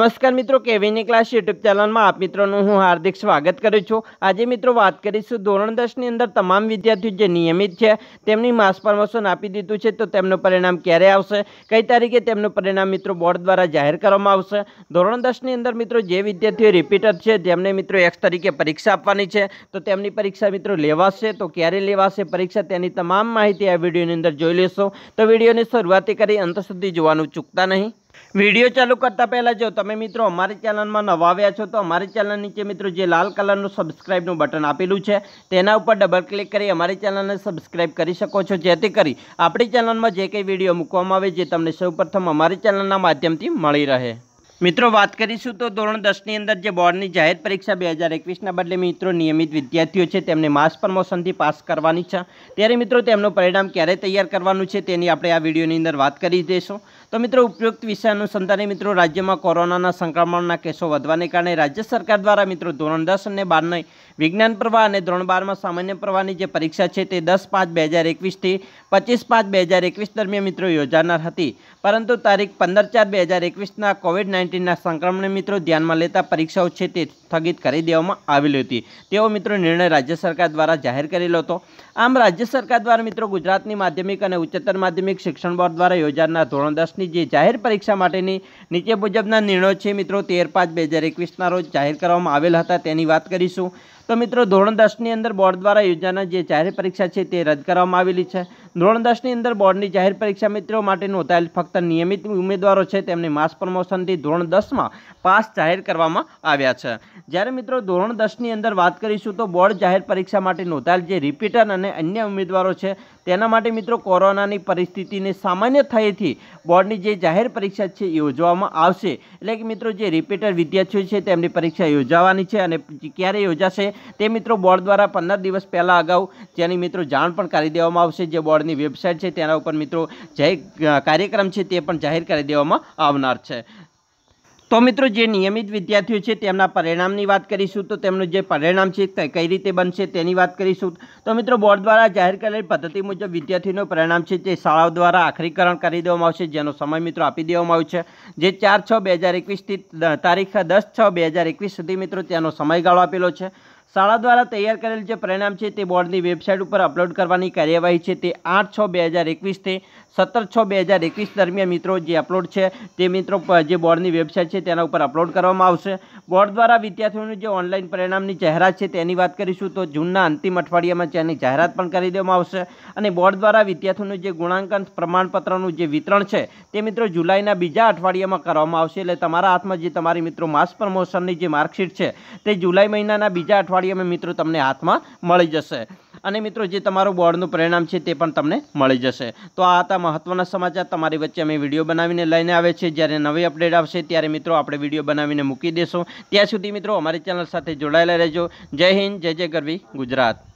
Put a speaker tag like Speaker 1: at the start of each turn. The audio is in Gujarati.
Speaker 1: નમસ્કાર મિત્રો કેવીની ક્લાસ યુટ્યુબ ચેનલમાં આપ મિત્રોનું હું હાર્દિક સ્વાગત કરું છું આજે મિત્રો વાત કરીશું ધોરણ દસની અંદર તમામ વિદ્યાર્થીઓ જે નિયમિત છે તેમની માસ પ્રમોશન આપી દીધું છે તો તેમનું પરિણામ ક્યારે આવશે કઈ તારીખે તેમનું પરિણામ મિત્રો બોર્ડ દ્વારા જાહેર કરવામાં આવશે ધોરણ દસની અંદર મિત્રો જે વિદ્યાર્થીઓ રિપીટર છે જેમને મિત્રો એક્સ તરીકે પરીક્ષા આપવાની છે તો તેમની પરીક્ષા મિત્રો લેવાશે તો ક્યારે લેવાશે પરીક્ષા તેની તમામ માહિતી આ વિડીયોની અંદર જોઈ લેશો તો વિડીયોની શરૂઆતથી કરી અંત સુધી જોવાનું ચૂકતા નહીં વિડીયો ચાલુ કરતા પહેલાં જો તમે મિત્રો અમારી ચેનલમાં નવા આવ્યા છો તો અમારી ચેનલ નીચે મિત્રો જે લાલ કલરનું સબસ્ક્રાઇબનું બટન આપેલું છે તેના ઉપર ડબલ ક્લિક કરી અમારી ચેનલને સબસ્ક્રાઇબ કરી શકો છો જેથી કરી આપણી ચેનલમાં જે કંઈ વિડીયો મૂકવામાં આવે જે તમને સૌપ્રથમ અમારી ચેનલના માધ્યમથી મળી રહે મિત્રો વાત કરીશું તો ધોરણ દસની અંદર જે બોર્ડની જાહેર પરીક્ષા બે હજાર એકવીસના બદલે મિત્રો નિયમિત વિદ્યાર્થીઓ છે તેમને માસ પ્રમોશનથી પાસ કરવાની છે ત્યારે મિત્રો તેમનું પરિણામ ક્યારે તૈયાર કરવાનું છે તેની આપણે આ વિડીયોની અંદર વાત કરી દઈશું તો મિત્રો ઉપયુક્ત વિષય અનુસંધાને મિત્રો રાજ્યમાં કોરોનાના સંક્રમણના કેસો વધવાને કારણે રાજ્ય સરકાર દ્વારા મિત્રો ધોરણ દસ અને બારની વિજ્ઞાન પ્રવાહ અને ધોરણ બારમાં સામાન્ય પ્રવાહની જે પરીક્ષા છે તે દસ પાંચ બે હજાર એકવીસથી પચીસ પાંચ બે હજાર એકવીસ દરમિયાન મિત્રો યોજાનાર હતી પરંતુ તારીખ પંદર ચાર બે હજાર એકવીસના કોવિડ નાઇન્ટીન કોવિડ-નાઇન્ટીનના સંક્રમણને મિત્રો ધ્યાનમાં લેતા પરીક્ષાઓ છે તે સ્થગિત કરી દેવામાં આવેલી હતી તેવો મિત્રો નિર્ણય રાજ્ય સરકાર દ્વારા જાહેર કરેલો હતો આમ રાજ્ય સરકાર દ્વારા મિત્રો ગુજરાતની માધ્યમિક અને ઉચ્ચતર માધ્યમિક શિક્ષણ બોર્ડ દ્વારા યોજાનાર ધોરણ દસની જે જાહેર પરીક્ષા માટેની નીચે મુજબના નિર્ણયો છે મિત્રો તેર પાંચ બે હજાર એકવીસના રોજ જાહેર કરવામાં આવેલા હતા તેની વાત કરીશું તો મિત્રો ધોરણ દસની અંદર બોર્ડ દ્વારા યોજાનાર જે જાહેર પરીક્ષા છે તે રદ કરવામાં આવેલી છે ધોરણ દસની અંદર બોર્ડની જાહેર પરીક્ષા મિત્રો માટે નોંધાયેલ ફક્ત નિયમિત ઉમેદવારો છે તેમને માસ પ્રમોશનથી ધોરણ દસમાં પાસ જાહેર કરવામાં આવ્યા છે જ્યારે મિત્રો ધોરણ દસની અંદર વાત કરીશું તો બોર્ડ જાહેર પરીક્ષા માટે નોંધાયેલ જે રિપીટર અને અન્ય ઉમેદવારો છે તેના માટે મિત્રો કોરોનાની પરિસ્થિતિને સામાન્ય થયેથી બોર્ડની જે જાહેર પરીક્ષા છે યોજવામાં આવશે એટલે કે મિત્રો જે રિપીટર વિદ્યાર્થીઓ છે તેમની પરીક્ષા યોજાવાની છે અને ક્યારે યોજાશે તે મિત્રો બોર્ડ દ્વારા પંદર દિવસ પહેલાં અગાઉ તેની મિત્રો જાણ પણ કરી દેવામાં આવશે જે બોર્ડની વેબસાઇટ છે તેના ઉપર મિત્રો જે કાર્યક્રમ છે તે પણ જાહેર કરી દેવામાં આવનાર છે તો મિત્રો જે નિયમિત વિદ્યાર્થીઓ છે તેમના પરિણામની વાત કરીશું તો તેમનું જે પરિણામ છે તે કઈ રીતે બનશે તેની વાત કરીશું તો મિત્રો બોર્ડ દ્વારા જાહેર કરેલી પદ્ધતિ મુજબ વિદ્યાર્થીનું પરિણામ છે તે શાળાઓ દ્વારા આખરીકરણ કરી દેવામાં આવશે જેનો સમય મિત્રો આપી દેવામાં આવ્યો છે જે ચાર છ બે હજાર એકવીસથી તારીખ દસ છ બે હજાર એકવીસ સુધી મિત્રો તેનો સમયગાળો આપેલો છે શાળા દ્વારા તૈયાર કરેલ જે પરિણામ છે તે બોર્ડની વેબસાઇટ ઉપર અપલોડ કરવાની કાર્યવાહી છે તે આઠ છ બે હજાર એકવીસથી સત્તર છ બે હજાર એકવીસ દરમિયાન મિત્રો જે અપલોડ છે તે મિત્રો જે બોર્ડની વેબસાઇટ છે તેના ઉપર અપલોડ કરવામાં આવશે બોર્ડ દ્વારા વિદ્યાર્થીઓનું જે ઓનલાઈન પરિણામની જાહેરાત છે તેની વાત કરીશું તો જૂનના અંતિમ અઠવાડિયામાં તેની જાહેરાત પણ કરી દેવામાં આવશે અને બોર્ડ દ્વારા વિદ્યાર્થીઓનું જે ગુણાંકન પ્રમાણપત્રનું જે વિતરણ છે તે મિત્રો જુલાઈના બીજા અઠવાડિયામાં કરવામાં આવશે એટલે તમારા હાથમાં જે તમારી મિત્રો માસ પ્રમોશનની જે માર્કશીટ છે તે જુલાઈ મહિનાના બીજા અઠવાડિયા અઠવાડિયામાં મિત્રો તમને હાથમાં મળી જશે અને મિત્રો જે તમારું બોર્ડનું પરિણામ છે તે પણ તમને મળી જશે તો આ હતા મહત્વના સમાચાર તમારી વચ્ચે અમે વિડીયો બનાવીને લઈને આવે છે જ્યારે નવી અપડેટ આવશે ત્યારે મિત્રો આપણે વિડીયો બનાવીને મૂકી દેશું ત્યાં સુધી મિત્રો અમારી ચેનલ સાથે જોડાયેલા રહેજો જય હિન્દ જય જય ગરવી ગુજરાત